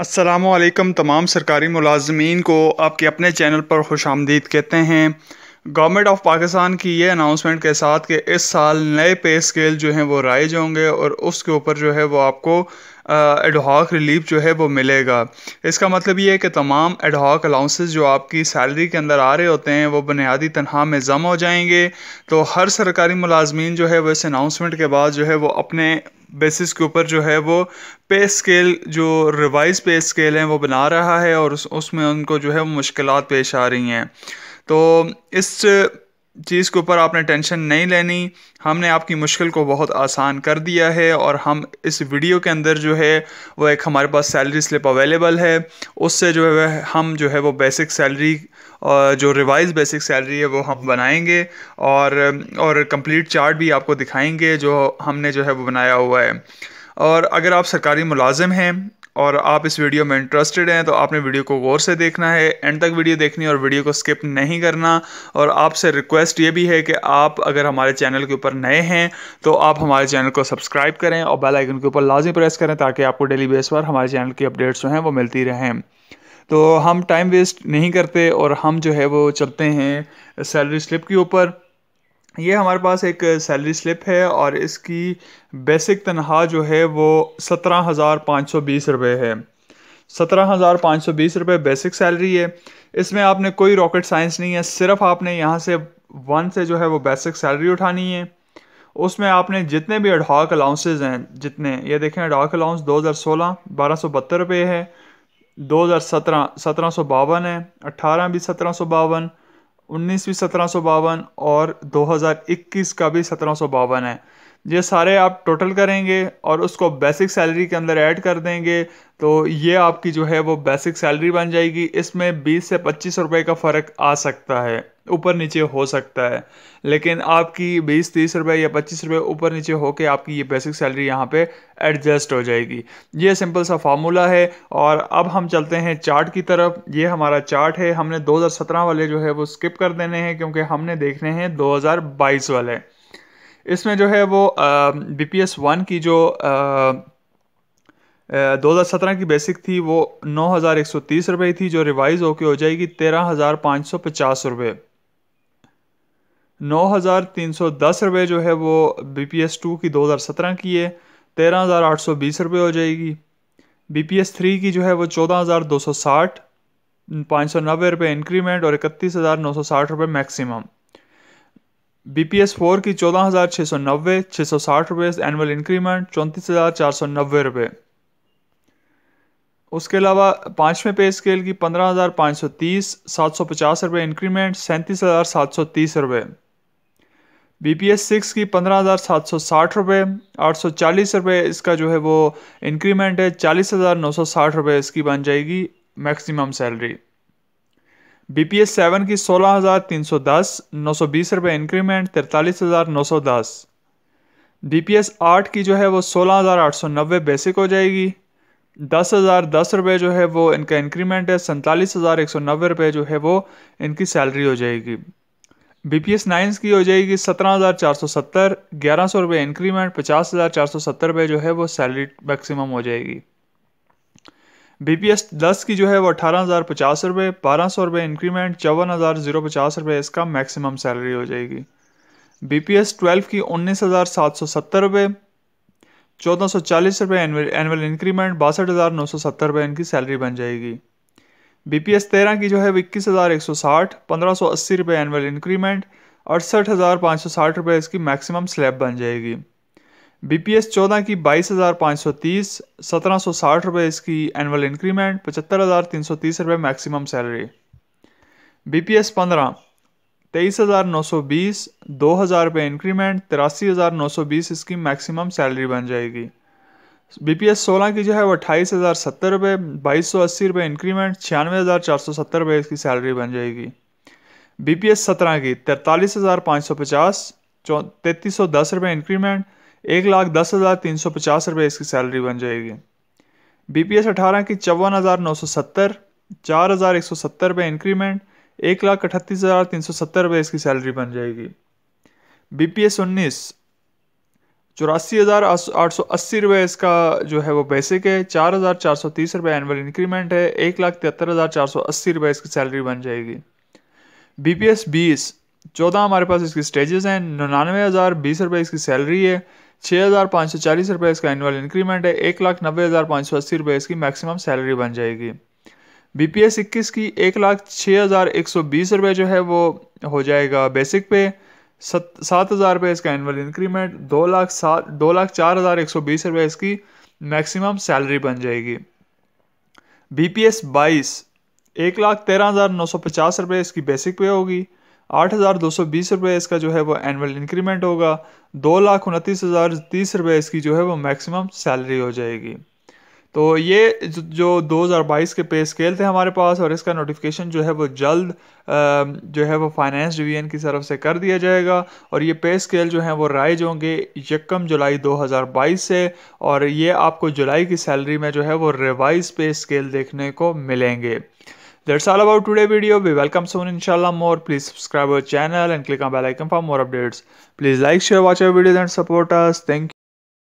असलकम तमाम सरकारी मुलाजमीन को आपके अपने चैनल पर खुश आमदीद कहते हैं गवर्नमेंट ऑफ पाकिस्तान की ये अनाउंसमेंट के साथ कि इस साल नए पे स्केल जो हैं वो राइज होंगे और उसके ऊपर जो है वो आपको एडहॉक रिलीफ जो है वो मिलेगा इसका मतलब ये है कि तमाम एडहॉक अलाउंसेस जो आपकी सैलरी के अंदर आ रहे होते हैं वो बुनियादी तनख्वाह में जम हो जाएंगे तो हर सरकारी मुलाजमीन जो है वो इस अनाउंसमेंट के बाद जो है वो अपने बेसिस के ऊपर जो है वो पे स्केल जो रिवाइज पे स्केल हैं वो बना रहा है और उस उसमें उनको जो है वो मुश्किल पेश आ रही हैं तो इस चीज़ के ऊपर आपने टेंशन नहीं लेनी हमने आपकी मुश्किल को बहुत आसान कर दिया है और हम इस वीडियो के अंदर जो है वो एक हमारे पास सैलरी स्लिप अवेलेबल है उससे जो है हम जो है वो बेसिक सैलरी जो रिवाइज बेसिक सैलरी है वो हम बनाएंगे और और कंप्लीट चार्ट भी आपको दिखाएंगे जो हमने जो है वो बनाया हुआ है और अगर आप सरकारी मुलाजिम हैं और आप इस वीडियो में इंटरेस्टेड हैं तो आपने वीडियो को गौर से देखना है एंड तक वीडियो देखनी और वीडियो को स्किप नहीं करना और आपसे रिक्वेस्ट ये भी है कि आप अगर हमारे चैनल के ऊपर नए हैं तो आप हमारे चैनल को सब्सक्राइब करें और बेल आइकन के ऊपर लाजमी प्रेस करें ताकि आपको डेली बेस पर हमारे चैनल की अपडेट्स जो हैं वो मिलती रहें तो हम टाइम वेस्ट नहीं करते और हम जो है वो चलते हैं सैलरी स्लिप के ऊपर ये हमारे पास एक सैलरी स्लिप है और इसकी बेसिक तनख्वाह जो है वो सत्रह हज़ार पाँच सौ बीस रुपये है सत्रह हज़ार पाँच सौ बीस रुपये बेसिक सैलरी है इसमें आपने कोई रॉकेट साइंस नहीं है सिर्फ आपने यहाँ से वन से जो है वो बेसिक सैलरी उठानी है उसमें आपने जितने भी अडहाक अलाउंसेज हैं जितने ये देखें अडहाक अलाउंस दो हज़ार सोलह बारह सौ बहत्तर रुपये है दो हज़ार सत्रह सत्रह सौ बावन है अट्ठारह भी सत्रह सौ बावन उन्नीस भी सत्रह सौ बावन और 2021 का भी सत्रह सौ बावन है ये सारे आप टोटल करेंगे और उसको बेसिक सैलरी के अंदर ऐड कर देंगे तो ये आपकी जो है वो बेसिक सैलरी बन जाएगी इसमें 20 से पच्चीस रुपए का फ़र्क आ सकता है ऊपर नीचे हो सकता है लेकिन आपकी बीस तीस रुपए या पच्चीस रुपये ऊपर नीचे होके आपकी ये बेसिक सैलरी यहाँ पे एडजस्ट हो जाएगी ये सिंपल सा फार्मूला है और अब हम चलते हैं चार्ट की तरफ ये हमारा चार्ट है हमने दो वाले जो है वो स्किप कर देने हैं क्योंकि हमने देखने हैं दो वाले इसमें जो है वो बी पी एस वन की जो दो हज़ार सत्रह की बेसिक थी वो नौ हज़ार एक सौ तीस रुपये थी जो रिवाइज़ होके हो जाएगी तेरह हज़ार पाँच सौ पचास रुपये नौ हज़ार तीन सौ दस रुपये जो है वो बी पी एस टू की दो हज़ार सत्रह की है तेरह हज़ार आठ सौ बीस रुपये हो जाएगी बी पी एस थ्री की जो है वो चौदह हज़ार दो सौ साठ पाँच सौ नब्बे रुपये इंक्रीमेंट और इकतीस हज़ार नौ सौ साठ रुपये maximum B P S four की चौदह हज़ार छः सौ नब्बे छः सौ साठ रुपये एनुअल इंक्रीमेंट चौंतीस हज़ार चार सौ नब्बे रुपये उसके अलावा पाँचवें पे स्केल की पंद्रह हज़ार पाँच सौ तीस सात सौ पचास रुपये इंक्रीमेंट सैंतीस हज़ार सात सौ तीस रुपये बी पी एस सिक्स की पंद्रह हज़ार सात सौ साठ रुपये आठ सौ चालीस रुपये इसका जो है वो इंक्रीमेंट है चालीस हज़ार नौ सौ साठ रुपये इसकी बन जाएगी maximum salary B P S seven की सोलह हज़ार तीन सौ दस नौ सौ बीस रुपये इंक्रीमेंट तिरतालीस हज़ार नौ सौ दस बी पी एस आठ की जो है वो सोलह हज़ार आठ सौ नब्बे बेसिक हो जाएगी दस हज़ार दस रुपये जो है वो इनका इंक्रीमेंट है सैंतालीस हज़ार एक सौ नब्बे रुपये जो है वो इनकी सैलरी हो जाएगी बी पी एस नाइन्स की हो जाएगी सत्रह हज़ार चार सौ सत्तर ग्यारह सौ रुपये इंक्रीमेंट पचास हज़ार चार सौ सत्तर रुपये जो है वो सैलरी मैक्सिमम हो जाएगी बी पी एस दस की जो है वो अठारह हज़ार पचास रुपये बारह सौ रुपये इंक्रीमेंट चौवन हज़ार ज़ीरो पचास रुपये इसका मैक्सिमम सैलरी हो जाएगी बी पी एस ट्वेल्व की उन्नीस हज़ार सात सौ सत्तर रुपये चौदह सौ चालीस रुपये एनअल इंक्रीमेंट बासठ हज़ार नौ सौ सत्तर रुपये इनकी सैलरी बन जाएगी बी पी एस तेरह की जो है वो इक्कीस हज़ार एक सौ साठ पंद्रह सौ अस्सी रुपये एनअल इंक्रीमेंट अड़सठ हज़ार पाँच सौ साठ रुपये इसकी मैक्सिमम स्लैब बन जाएगी बी पी एस चौदह की बाईस हज़ार पाँच सौ तीस सत्रह सौ साठ रुपये इसकी एनुअल इंक्रीमेंट पचहत्तर हज़ार तीन सौ तीस रुपये maximum salary B P S पंद्रह तेईस हज़ार नौ सौ बीस दो हज़ार रुपये इंक्रीमेंट तिरासी हज़ार नौ सौ बीस इसकी मैक्सिमम सैलरी बन जाएगी बी पी एस सोलह की जो है वो अट्ठाईस हज़ार सत्तर रुपये बाईस सौ अस्सी रुपये इंक्रीमेंट छियानवे हज़ार चार सौ सत्तर रुपये इसकी सैलरी बन जाएगी बी पी एस सत्रह की तैंतालीस हज़ार पाँच सौ पचास चौ तैंतीस सौ दस रुपये इंक्रीमेंट एक लाख दस हज़ार तीन सौ पचास रुपये इसकी सैलरी बन जाएगी बी पी एस अठारह की चौवन हज़ार नौ सौ सत्तर चार हज़ार एक सौ सत्तर रुपये इंक्रीमेंट एक लाख अठतीस हज़ार तीन सौ सत्तर रुपये इसकी सैलरी बन जाएगी बी पी एस उन्नीस चौरासी हज़ार आठ सौ अस्सी रुपये इसका जो है वो बेसिक है चार हज़ार चार सौ तीस रुपये एनअल इंक्रीमेंट है एक लाख तिहत्तर हज़ार चार सौ अस्सी रुपये इसकी सैलरी बन जाएगी बी पी एस बीस चौदह हमारे पास इसकी स्टेजेस हैं निन्यानवे हज़ार बीस रुपये इसकी सैलरी है छः हज़ार पाँच सौ चालीस इसका एनुअल इंक्रीमेंट है एक लाख नब्बे हज़ार पाँच सौ अस्सी रुपये इसकी मैक्सिमम सैलरी बन जाएगी बी पी एस इक्कीस की एक लाख छः हज़ार एक सौ बीस रुपये जो है वो हो जाएगा बेसिक पे सत सात हज़ार रुपये इसका एनुअल इंक्रीमेंट दो लाख सात दो लाख चार हज़ार एक सौ बीस रुपये इसकी मैक्सिमम सैलरी बन जाएगी बी पी एस बाईस एक लाख तेरह हज़ार नौ सौ पचास रुपये इसकी बेसिक पे होगी आठ हज़ार दो सौ बीस रुपये इसका जो है वो एनुअल इंक्रीमेंट होगा दो लाख उनतीस हज़ार तीस रुपये इसकी जो है वो मैक्सिमम सैलरी हो जाएगी तो ये जो 2022 के पे स्केल थे हमारे पास और इसका नोटिफिकेशन जो है वो जल्द जो है वो फाइनेंस डिवीजन की तरफ से कर दिया जाएगा और ये पे स्केल जो है वो राइज होंगे यकम जुलाई 2022 से और ये आपको जुलाई की सैलरी में जो है वो रिवाइज पे स्केल देखने को मिलेंगे That's all about today video. We welcome soon inshallah more. Please subscribe our channel and click on bell icon for more updates. Please like, share, watch our videos and support us. Thank you.